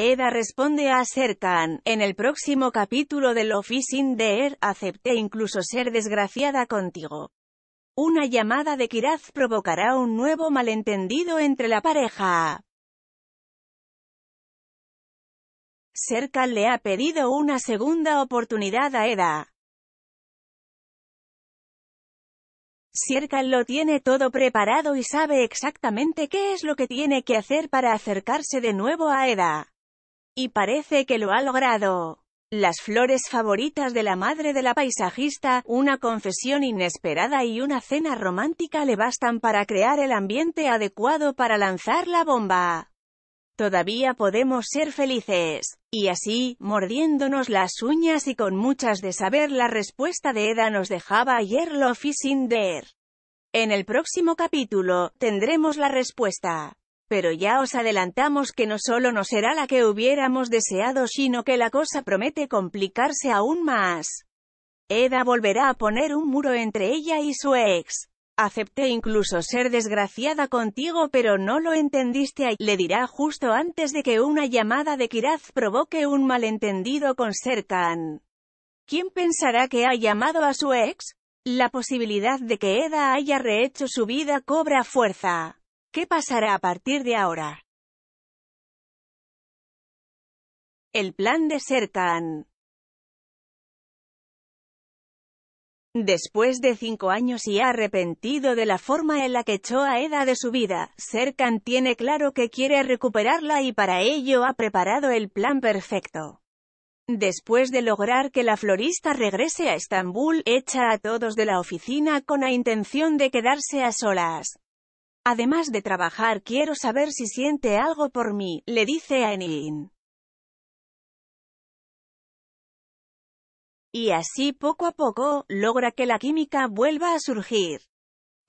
Eda responde a Serkan, en el próximo capítulo de Love is in Air, acepté incluso ser desgraciada contigo. Una llamada de Kiraz provocará un nuevo malentendido entre la pareja. Serkan le ha pedido una segunda oportunidad a Eda. Serkan lo tiene todo preparado y sabe exactamente qué es lo que tiene que hacer para acercarse de nuevo a Eda. Y parece que lo ha logrado. Las flores favoritas de la madre de la paisajista, una confesión inesperada y una cena romántica le bastan para crear el ambiente adecuado para lanzar la bomba. Todavía podemos ser felices. Y así, mordiéndonos las uñas y con muchas de saber la respuesta de Eda nos dejaba ayer Lofisinder. En el próximo capítulo, tendremos la respuesta. Pero ya os adelantamos que no solo no será la que hubiéramos deseado sino que la cosa promete complicarse aún más. Eda volverá a poner un muro entre ella y su ex. Acepté incluso ser desgraciada contigo pero no lo entendiste le dirá justo antes de que una llamada de Kiraz provoque un malentendido con Serkan. ¿Quién pensará que ha llamado a su ex? La posibilidad de que Eda haya rehecho su vida cobra fuerza. ¿Qué pasará a partir de ahora? El plan de Serkan. Después de cinco años y arrepentido de la forma en la que echó a Eda de su vida, Serkan tiene claro que quiere recuperarla y para ello ha preparado el plan perfecto. Después de lograr que la florista regrese a Estambul, echa a todos de la oficina con la intención de quedarse a solas. Además de trabajar quiero saber si siente algo por mí, le dice a Enin. Y así poco a poco, logra que la química vuelva a surgir.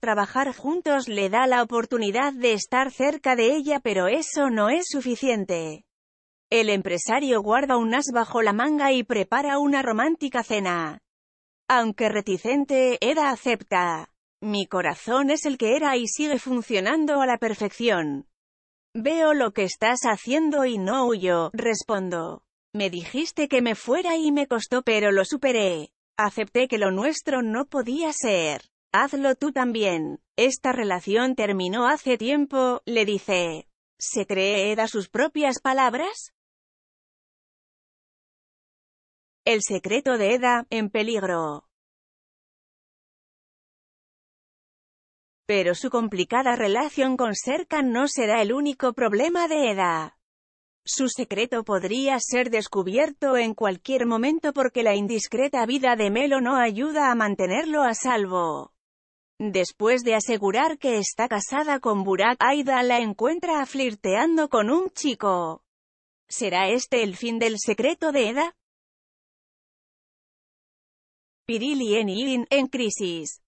Trabajar juntos le da la oportunidad de estar cerca de ella pero eso no es suficiente. El empresario guarda un as bajo la manga y prepara una romántica cena. Aunque reticente, Eda acepta. Mi corazón es el que era y sigue funcionando a la perfección. Veo lo que estás haciendo y no huyo, respondo. Me dijiste que me fuera y me costó pero lo superé. Acepté que lo nuestro no podía ser. Hazlo tú también. Esta relación terminó hace tiempo, le dice. ¿Se cree Eda sus propias palabras? El secreto de Eda, en peligro. Pero su complicada relación con Serkan no será el único problema de Eda. Su secreto podría ser descubierto en cualquier momento porque la indiscreta vida de Melo no ayuda a mantenerlo a salvo. Después de asegurar que está casada con Burak, Aida la encuentra flirteando con un chico. ¿Será este el fin del secreto de Eda? Pirili en, en crisis.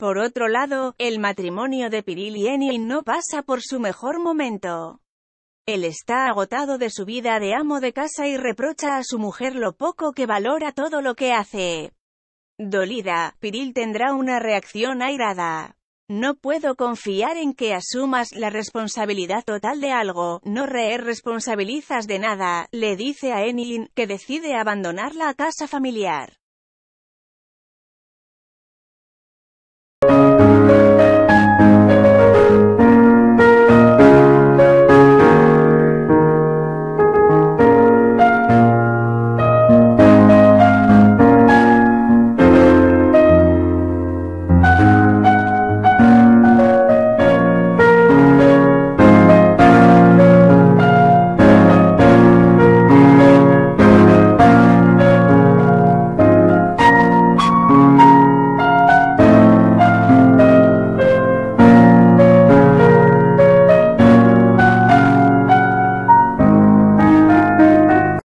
Por otro lado, el matrimonio de Piril y Enin no pasa por su mejor momento. Él está agotado de su vida de amo de casa y reprocha a su mujer lo poco que valora todo lo que hace. Dolida, Piril tendrá una reacción airada. No puedo confiar en que asumas la responsabilidad total de algo, no re responsabilizas de nada, le dice a Enilin que decide abandonarla a casa familiar.